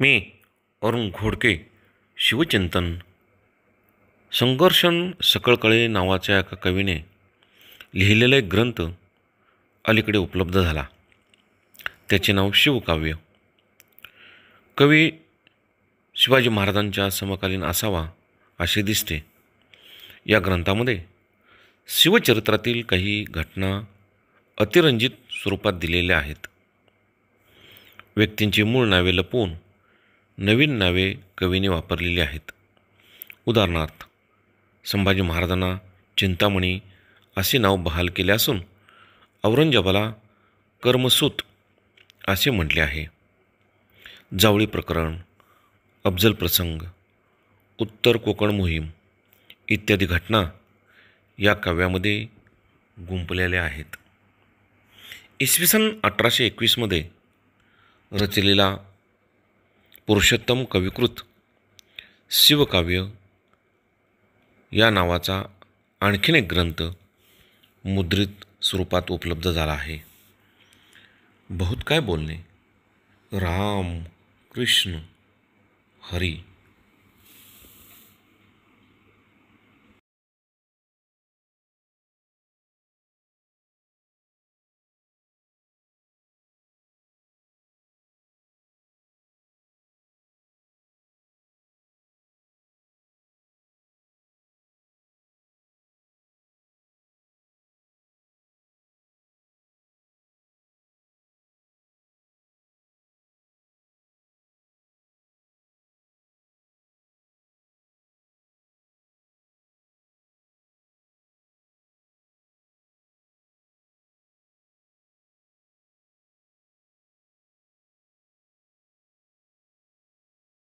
मी अरुण घोडके शिवचिंतन संघर्षण सकळकळे नावाच्या एका कवीने लिहिलेला एक ग्रंथ अलीकडे उपलब्ध झाला त्याचे नाव शिवकाव्य कवी शिवाजी महाराजांच्या समकालीन असावा असे दिसते या ग्रंथामध्ये शिवचरित्रातील काही घटना अतिरंजित स्वरूपात दिलेल्या आहेत व्यक्तींची मूळ नावे लपवून नवीन नावे कवीने वापरलेली आहेत उदाहरणार्थ संभाजी महाराजांना चिंतामणी असे नाव बहाल केले असून औरंगजेबाला कर्मसूत असे म्हटले आहे जावळी प्रकरण अफजल प्रसंग उत्तर कोकण मोहीम इत्यादी घटना या काव्यामध्ये गुंपलेल्या आहेत इसवी सन अठराशे एकवीसमध्ये रचलेला पुरुषोत्तम कविकृत शिवकाव्य या नावाचा आणखीन एक ग्रंथ मुद्रित स्वरूपात उपलब्ध झाला आहे बहुत काय बोलणे राम कृष्ण हरी